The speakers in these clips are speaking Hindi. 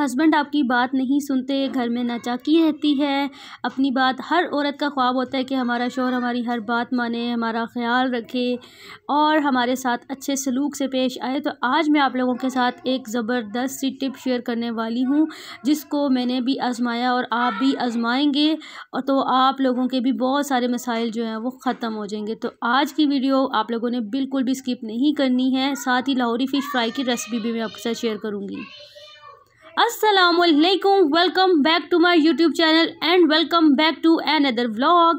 हस्बैंड आपकी बात नहीं सुनते घर में नाचाकी रहती है अपनी बात हर औरत का ख्वाब होता है कि हमारा शोहर हमारी हर बात माने हमारा ख्याल रखे और हमारे साथ अच्छे सलूक से पेश आए तो आज मैं आप लोगों के साथ एक ज़बरदस्त सी टिप शेयर करने वाली हूँ जिसको मैंने भी आजमाया और आप भी आजमाएंगे और तो आप लोगों के भी बहुत सारे मसाइल जो हैं वो ख़त्म हो जाएंगे तो आज की वीडियो आप लोगों ने बिल्कुल भी स्किप नहीं करनी है साथ ही लाहौरी फ़िश फ्राई की रेसिपी भी मैं आपके साथ शेयर करूँगी असलकुम welcome back to my YouTube channel and welcome back to another vlog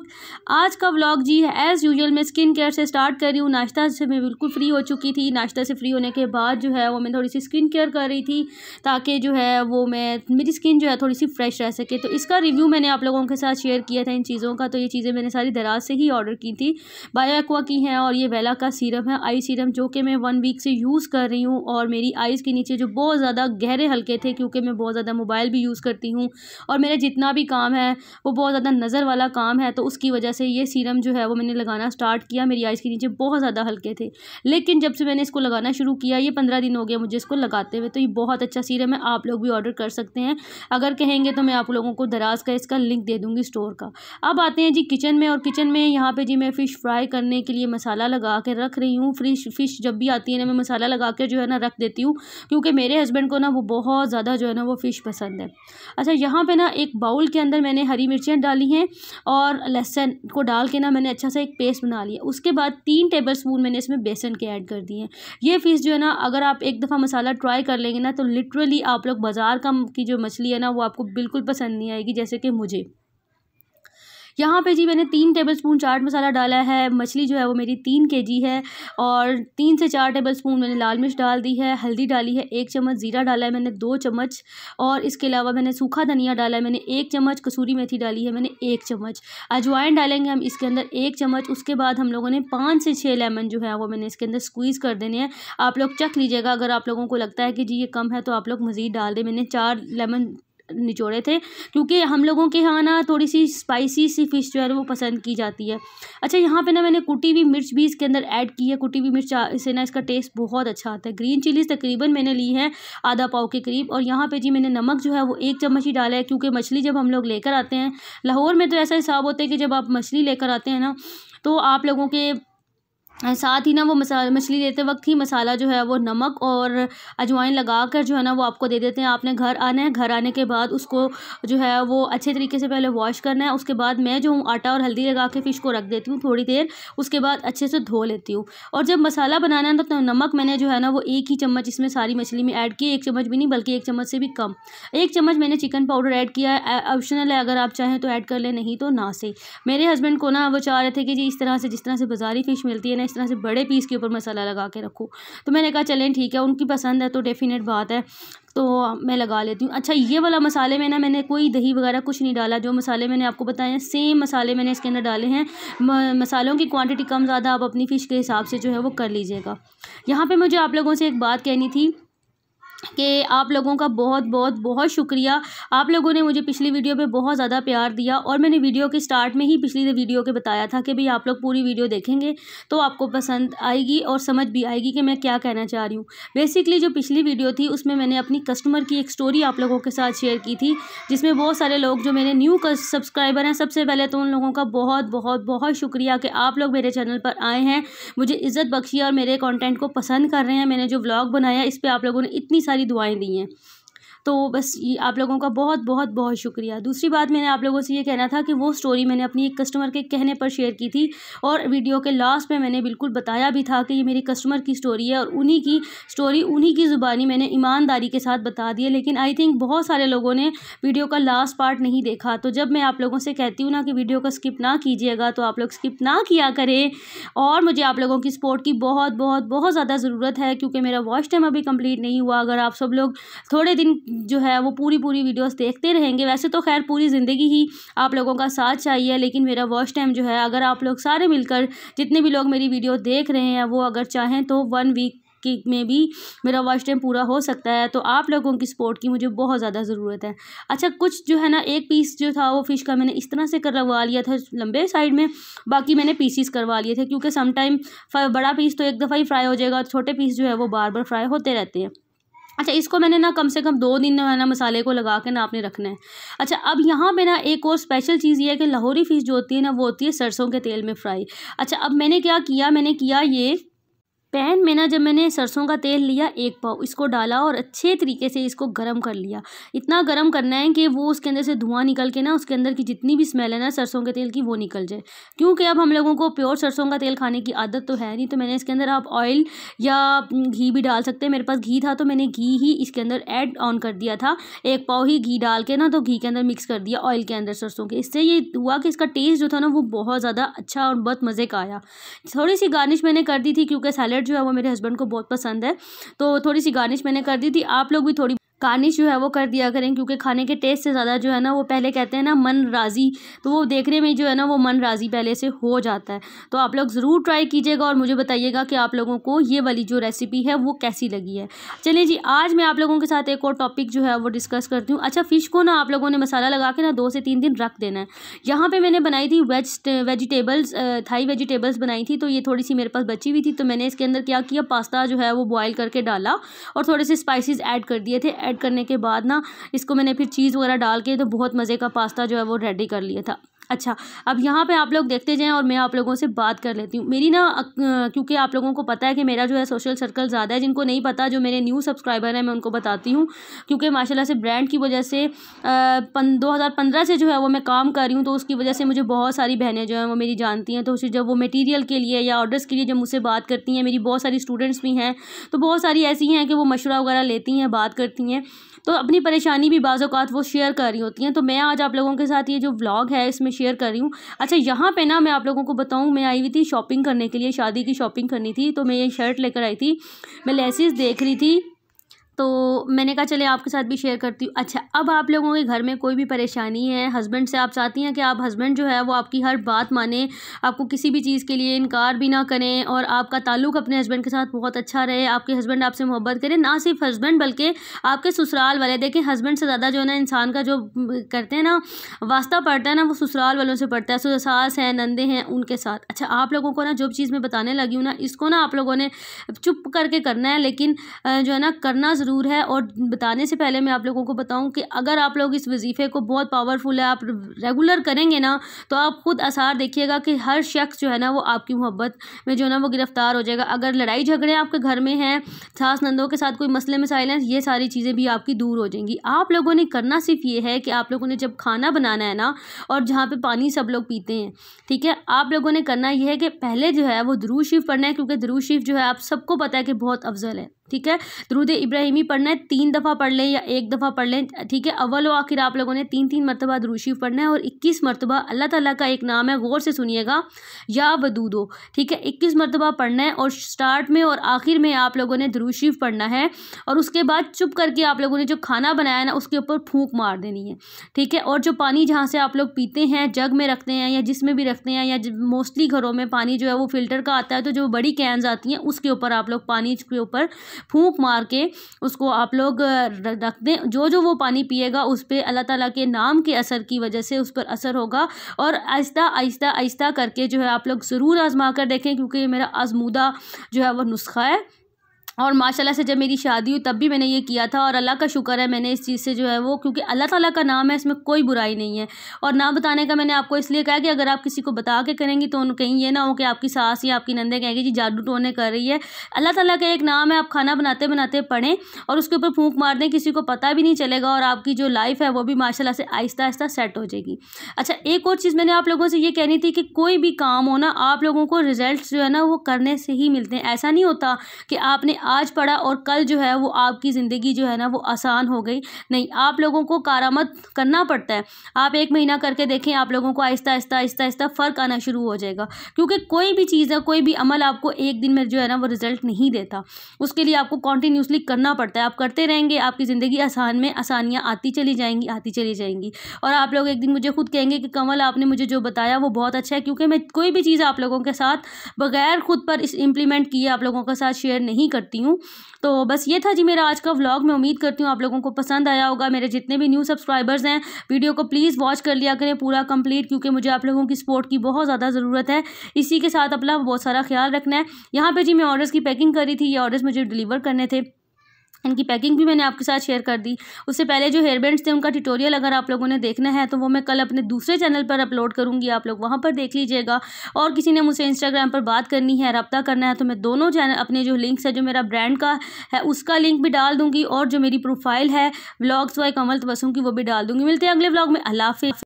आज का व्लाग जी है एज़ यूजल मैं स्किन केयर से स्टार्ट कर रही हूँ नाश्ता से मैं बिल्कुल फ्री हो चुकी थी नाश्ता से फ्री होने के बाद जो है वो मैं थोड़ी सी स्किन केयर कर रही थी ताकि जो है वो मैं मेरी स्किन जो है थोड़ी सी फ्रेश रह सके तो इसका रिव्यू मैंने आप लोगों के साथ शेयर किया था इन चीज़ों का तो ये चीज़ें मैंने सारी दराज से ही ऑर्डर की थी बायोक्वा की हैं और ये वेला का सीरम है आई सीरम जो कि मैं वन वीक से यूज़ कर रही हूँ और मेरी आइज़ के नीचे जो बहुत ज़्यादा गहरे हल्के थे क्योंकि क्योंकि मैं बहुत ज़्यादा मोबाइल भी यूज़ करती हूँ और मेरा जितना भी काम है वो बहुत ज़्यादा नज़र वाला काम है तो उसकी वजह से ये सीरम जो है वो मैंने लगाना स्टार्ट किया मेरी आइज़ के नीचे बहुत ज़्यादा हल्के थे लेकिन जब से मैंने इसको लगाना शुरू किया ये पंद्रह दिन हो गया मुझे इसको लगाते हुए तो ये बहुत अच्छा सीरम है आप लोग भी ऑर्डर कर सकते हैं अगर कहेंगे तो मैं आप लोगों को दराज का इसका लिंक दे दूँगी स्टोर का अब आते हैं जी किचन में और किचन में यहाँ पर जी मैं फ़िश फ्राई करने के लिए मसाला लगा के रख रही हूँ फ्रिश फ़िश जब भी आती है ना मैं मसाला लगा के जो है ना रख देती हूँ क्योंकि मेरे हस्बैंड को ना वो बहुत ज़्यादा जो है ना वो फ़िश पसंद है अच्छा यहाँ पे ना एक बाउल के अंदर मैंने हरी मिर्चियाँ डाली हैं और लहसन को डाल के ना मैंने अच्छा सा एक पेस्ट बना लिया उसके बाद तीन टेबल स्पून मैंने इसमें बेसन के ऐड कर दिए हैं ये फ़िश जो है ना अगर आप एक दफ़ा मसाला ट्राई कर लेंगे ना तो लिटरली आप लोग बाज़ार का की जो मछली है ना वो आपको बिल्कुल पसंद नहीं आएगी जैसे कि मुझे यहाँ पे जी मैंने तीन टेबल स्पून चाट मसाला डाला है मछली जो है वो मेरी तीन के जी है और तीन से चार टेबल स्पून मैंने लाल मिर्च डाल दी है हल्दी डाली है एक चम्मच ज़ीरा डाला है मैंने दो चम्मच और इसके अलावा मैंने सूखा धनिया डाला है मैंने एक चम्मच कसूरी मेथी डाली है मैंने एक चम्मच अजवाइन डालेंगे हम इसके अंदर एक चम्मच उसके बाद हम लोगों ने पाँच से छः लेमन जो है वो मैंने इसके अंदर स्क्वीज़ कर देने हैं आप लोग चख लीजिएगा अगर आप लोगों को लगता है कि जी ये कम है तो आप लोग मज़ीद डाल दें मैंने चार लेमन निचोड़े थे क्योंकि हम लोगों के यहाँ ना थोड़ी सी स्पाइसी सी फ़िश जो है वो पसंद की जाती है अच्छा यहाँ पे ना मैंने कुटी हुई मिर्च भी इसके अंदर ऐड की है कुटी हुई मिर्च से ना इसका टेस्ट बहुत अच्छा आता है ग्रीन चिलीज़ तकरीबन मैंने ली है आधा पाव के करीब और यहाँ पर जी मैंने नमक जो है वो एक चम्मच ही डाला है क्योंकि मछली जब हम लोग लेकर आते हैं लाहौर में तो ऐसा हिसाब होता है कि जब आप मछली लेकर आते हैं ना तो आप लोगों के साथ ही ना वो मसाला मछली लेते वक्त ही मसाला जो है वो नमक और अजवाइन लगा कर जो है ना वो आपको दे देते हैं आपने घर आना है घर आने के बाद उसको जो है वो अच्छे तरीके से पहले वॉश करना है उसके बाद मैं जो हूँ आटा और हल्दी लगा के फ़िश को रख देती हूँ थोड़ी देर उसके बाद अच्छे से धो लेती हूँ और जब मसाला बनाना है तो नमक मैंने जो है ना वो एक ही चम्मच इसमें सारी मछली में ऐड की एक चम्मच भी नहीं बल्कि एक चम्मच से भी कम एक चम्मच मैंने चिकन पाउडर ऐड किया है ऑप्शनल है अगर आप चाहें तो ऐड कर लें नहीं तो ना से मेरे हस्बैंड को ना वो चाह रहे थे कि जी इस तरह से जिस तरह से बाज़ारी फ़िश मिलती है ना इस तरह से बड़े पीस के ऊपर मसाला लगा के रखूँ तो मैंने कहा चलें ठीक है उनकी पसंद है तो डेफिनेट बात है तो मैं लगा लेती हूँ अच्छा ये वाला मसाले में ना मैंने कोई दही वगैरह कुछ नहीं डाला जो मसाले मैंने आपको बताए हैं सेम मसाले मैंने इसके अंदर डाले हैं मसालों की क्वांटिटी कम ज़्यादा आप अपनी फ़िश के हिसाब से जो है वो कर लीजिएगा यहाँ पे मुझे आप लोगों से एक बात कहनी थी कि आप लोगों का बहुत बहुत बहुत शुक्रिया आप लोगों ने मुझे पिछली वीडियो पे बहुत ज़्यादा प्यार दिया और मैंने वीडियो के स्टार्ट में ही पिछली वीडियो के बताया था कि भाई आप लोग पूरी वीडियो देखेंगे तो आपको पसंद आएगी और समझ भी आएगी कि मैं क्या कहना चाह रही हूँ बेसिकली जो पिछली वीडियो थी उसमें मैंने अपनी कस्टमर की एक स्टोरी आप लोगों के साथ शेयर की थी जिसमें बहुत सारे लोग जो मेरे न्यू सब्सक्राइबर हैं सबसे पहले तो उन लोगों का बहुत बहुत बहुत शुक्रिया कि आप लोग मेरे चैनल पर आए हैं मुझे इज़्ज़त बख्शी और मेरे कॉन्टेंट को पसंद कर रहे हैं मैंने जो ब्लॉग बनाया इस पर आप लोगों ने इतनी सारी दुआएं दी हैं तो बस ये आप लोगों का बहुत बहुत बहुत शुक्रिया दूसरी बात मैंने आप लोगों से ये कहना था कि वो स्टोरी मैंने अपनी एक कस्टमर के कहने पर शेयर की थी और वीडियो के लास्ट में मैंने बिल्कुल बताया भी था कि ये मेरी कस्टमर की स्टोरी है और उन्हीं की स्टोरी उन्हीं की ज़ुबानी मैंने ईमानदारी के साथ बता दी है लेकिन आई थिंक बहुत सारे लोगों ने वीडियो का लास्ट पार्ट नहीं देखा तो जब मैं आप लोगों से कहती हूँ ना कि वीडियो का स्किप ना कीजिएगा तो आप लोग स्किप ना किया करें और मुझे आप लोगों की सपोर्ट की बहुत बहुत बहुत ज़्यादा ज़रूरत है क्योंकि मेरा वॉच टाइम अभी कम्प्लीट नहीं हुआ अगर आप सब लोग थोड़े दिन जो है वो पूरी पूरी वीडियोस देखते रहेंगे वैसे तो खैर पूरी ज़िंदगी ही आप लोगों का साथ चाहिए लेकिन मेरा वॉच टाइम जो है अगर आप लोग सारे मिलकर जितने भी लोग मेरी वीडियो देख रहे हैं वो अगर चाहें तो वन वीक कि में भी मेरा वॉच टाइम पूरा हो सकता है तो आप लोगों की सपोर्ट की मुझे बहुत ज़्यादा ज़रूरत है अच्छा कुछ जो है ना एक पीस जो था वो फ़िश का मैंने इस तरह से करवा लिया था लंबे साइड में बाकी मैंने पीसीस करवा लिए थे क्योंकि समटाइम बड़ा पीस तो एक दफ़ा ही फ्राई हो जाएगा और छोटे पीस जो है वो बार बार फ्राई होते रहते हैं अच्छा इसको मैंने ना कम से कम दो दिन है ना मसाले को लगा के ना आपने रखना है अच्छा अब यहाँ पे ना एक और स्पेशल चीज़ ये है कि लाहौरी फ़िश जो होती है ना वो होती है सरसों के तेल में फ्राई अच्छा अब मैंने क्या किया मैंने किया ये पैन में ना जब मैंने सरसों का तेल लिया एक पाव इसको डाला और अच्छे तरीके से इसको गर्म कर लिया इतना गर्म करना है कि वो उसके अंदर से धुआं निकल के ना उसके अंदर की जितनी भी स्मेल है ना सरसों के तेल की वो निकल जाए क्योंकि अब हम लोगों को प्योर सरसों का तेल खाने की आदत तो है नहीं तो मैंने इसके अंदर आप ऑयल या घी भी डाल सकते हैं मेरे पास घी था तो मैंने घी ही इसके अंदर एड ऑन कर दिया था एक पाव ही घी डाल के ना तो घी के अंदर मिक्स कर दिया ऑयल के अंदर सरसों के इससे ये हुआ कि इसका टेस्ट जो था ना वो बहुत ज़्यादा अच्छा और बहुत मज़े का आया थोड़ी सी गार्निश मैंने कर दी थी क्योंकि सैलड कलर जो है वो मेरे हस्बैंड को बहुत पसंद है तो थोड़ी सी गार्निश मैंने कर दी थी आप लोग भी थोड़ी गार्निश जो है वो कर दिया करें क्योंकि खाने के टेस्ट से ज़्यादा जो है ना वो पहले कहते हैं ना मन राज़ी तो वो देखने में जो है ना वो मन राज़ी पहले से हो जाता है तो आप लोग ज़रूर ट्राई कीजिएगा और मुझे बताइएगा कि आप लोगों को ये वाली जो रेसिपी है वो कैसी लगी है चलिए जी आज मैं आप लोगों के साथ एक और टॉपिक जो है वो डिस्कस करती हूँ अच्छा फ़िश को ना आप लोगों ने मसाला लगा के ना दो से तीन दिन रख देना है यहाँ पर मैंने बनाई थी वेज वेजिटेबल्स थाई वेजिटेबल्स बनाई थी तो ये थोड़ी सी मेरे पास बची हुई थी तो मैंने इसके अंदर क्या किया पास्ता जो है वो बॉयल करके डाला और थोड़े से स्पाइसिस ऐड कर दिए थे ऐड करने के बाद ना इसको मैंने फिर चीज़ वगैरह डाल के तो बहुत मज़े का पास्ता जो है वो रेडी कर लिया था अच्छा अब यहाँ पे आप लोग देखते जाएँ और मैं आप लोगों से बात कर लेती हूँ मेरी ना क्योंकि आप लोगों को पता है कि मेरा जो है सोशल सर्कल ज़्यादा है जिनको नहीं पता जो मेरे न्यू सब्सक्राइबर हैं मैं उनको बताती हूँ क्योंकि माशाला से ब्रांड की वजह से दो हज़ार पंद्रह से जो है वो मैं काम कर रही हूँ तो उसकी वजह से मुझे बहुत सारी बहनें जो हैं वो मेरी जानती हैं तो उसे जब वो मटीरियल के लिए या ऑर्डर्स के लिए जब मुझसे बात करती हैं मेरी बहुत सारी स्टूडेंट्स भी हैं तो बहुत सारी ऐसी हैं कि वो मशुरा वगैरह लेती हैं बात करती हैं तो अपनी परेशानी भी बाज़ात वो शेयर कर रही होती हैं तो मैं आज आप लोगों के साथ ये जो व्लॉग है इसमें शेयर कर रही हूँ अच्छा यहाँ पर ना मैं आप लोगों को बताऊँ मैं आई हुई थी शॉपिंग करने के लिए शादी की शॉपिंग करनी थी तो मैं ये शर्ट लेकर आई थी मैं लेसिस देख रही थी तो मैंने कहा चले आपके साथ भी शेयर करती हूँ अच्छा अब आप लोगों के घर में कोई भी परेशानी है हस्बैंड से आप चाहती हैं कि आप हस्बैंड जो है वो आपकी हर बात माने आपको किसी भी चीज़ के लिए इनकार भी ना करें और आपका ताल्लुक अपने हस्बैंड के साथ बहुत अच्छा रहे आपके हस्बैंड आपसे मोहब्बत करें ना सिर्फ हस्बैंड बल्कि आपके ससुराल वाले देखें हस्बैंड से ज़्यादा जो है ना इंसान का जो करते हैं ना वास्ता पड़ता है ना वो ससुराल वालों से पड़ता है सास हैं नंदे हैं उनके साथ अच्छा आप लोगों को ना जो चीज़ मैं बताने लगी हूँ ना इसको ना आप लोगों ने चुप करके करना है लेकिन जो है ना करना ज़रूर है और बताने से पहले मैं आप लोगों को बताऊं कि अगर आप लोग इस वजीफ़े को बहुत पावरफुल है आप रेगुलर करेंगे ना तो आप ख़ुद आसार देखिएगा कि हर शख्स जो है ना वो आपकी मोहब्बत में जो है ना वो गिरफ़्तार हो जाएगा अगर लड़ाई झगड़े आपके घर में हैं सास नंदों के साथ कोई मसले मसाइल हैं ये सारी चीज़ें भी आपकी दूर हो जाएंगी आप लोगों ने करना सिर्फ ये है कि आप लोगों ने जब खाना बनाना है ना और जहाँ पर पानी सब लोग पीते हैं ठीक है आप लोगों ने करना यह है कि पहले जो है वो दरूज शिफ पढ़ना है क्योंकि दरूज शिफ जो है आप सबको पता है कि बहुत अफजल है ठीक है दरूद इब्राहिमी पढ़ना है तीन दफ़ा पढ़ लें या एक दफ़ा पढ़ लें ठीक है अव्वल व आखिर आप लोगों ने तीन तीन मरतबा दरूशीफ पढ़ना है और इक्कीस मरतबा अल्लाह ताला का एक नाम है गौर से सुनिएगा या वदूदो ठीक है इक्कीस मरतबा पढ़ना है और स्टार्ट में और आखिर में आप लोगों ने दरूशीफ पढ़ना है और उसके बाद चुप करके आप लोगों ने जो खाना बनाया ना उसके ऊपर फूँक मार देनी है ठीक है और जो पानी जहाँ से आप लोग पीते हैं जग में रखते हैं या जिसमें भी रखते हैं या मोस्टली घरों में पानी जो है वो फ़िल्टर का आता है तो जो बड़ी कैंस आती हैं उसके ऊपर आप लोग पानी के ऊपर फूंक मार के उसको आप लोग रख दें जो जो वो पानी पिएगा उस पर अल्लाह ताला के नाम के असर की वजह से उस पर असर होगा और आहिस्ता आहिस्ता आहिस्ता करके जो है आप लोग ज़रूर आजमा कर देखें क्योंकि ये मेरा आजमूदा जो है वह नुस्खा है और माशाल्लाह से जब मेरी शादी हुई तब भी मैंने ये किया था और अल्लाह का शुक्र है मैंने इस चीज़ से जो है वो क्योंकि अल्लाह ताला का नाम है इसमें कोई बुराई नहीं है और ना बताने का मैंने आपको इसलिए कहा कि अगर आप किसी को बता के करेंगी तो उन कहीं ये ना हो कि आपकी सास या आपकी नंदे कहेंगे जी जादू टोने तो कर रही है अल्लाह ताला का एक नाम है आप खाना बनाते बनाते पढ़ें और उसके ऊपर फूँक मार दें किसी को पता भी नहीं चलेगा और आपकी जो लाइफ है वो भी माशाला से आहिस्ता आहिस्ता सेट हो जाएगी अच्छा एक और चीज़ मैंने आप लोगों से ये कहनी थी कि कोई भी काम हो ना आप लोगों को रिज़ल्ट जो है ना वो करने से ही मिलते हैं ऐसा नहीं होता कि आपने आज पढ़ा और कल जो है वो आपकी ज़िंदगी जो है ना वो आसान हो गई नहीं आप लोगों को कारामद करना पड़ता है आप एक महीना करके देखें आप लोगों को आहिस्ता आहिस्ता आहिस्ता आहिस्ता फ़र्क आना शुरू हो जाएगा क्योंकि कोई भी चीज़ है कोई भी अमल आपको एक दिन में जो है ना वो रिज़ल्ट नहीं देता उसके लिए आपको कॉन्टीन्यूसली करना पड़ता है आप करते रहेंगे आपकी ज़िंदगी आसान में आसानियाँ आती चली जाएंगी आती चली जाएंगी और आप लोग एक दिन मुझे खुद कहेंगे कि कंवल आपने मुझे जो बताया वो बहुत अच्छा है क्योंकि मैं कोई भी चीज़ आप लोगों के साथ बगैर खुद पर इस इम्प्लीमेंट किए आप लोगों के साथ शेयर नहीं करती करती हूँ तो बस ये था जी मेरा आज का व्लॉग मैं उम्मीद करती हूँ आप लोगों को पसंद आया होगा मेरे जितने भी न्यू सब्सक्राइबर्स हैं वीडियो को प्लीज़ वॉच कर लिया करें पूरा कंप्लीट क्योंकि मुझे आप लोगों की सपोर्ट की बहुत ज़्यादा ज़रूरत है इसी के साथ अपना बहुत सारा ख्याल रखना है यहाँ पर जी मैं ऑर्डर्स की पैकिंग करी थी ये ऑर्डर्स मुझे डिलीवर करने थे इनकी पैकिंग भी मैंने आपके साथ शेयर कर दी उससे पहले जो हेयर बैंड्स थे उनका ट्यूटोरियल अगर आप लोगों ने देखना है तो वो मैं कल अपने दूसरे चैनल पर अपलोड करूँगी आप लोग वहाँ पर देख लीजिएगा और किसी ने मुझसे इंस्टाग्राम पर बात करनी है रब्ता करना है तो मैं दोनों चैनल अपने जो लिंक्स है जो मेरा ब्रांड का है उसका लिंक भी डाल दूँगी और जो मेरी प्रोफाइल है ब्लॉग्स वाई कमल तबसम की वो भी डाल दूँगी मिलते हैं अगले ब्लॉग में अलाफ़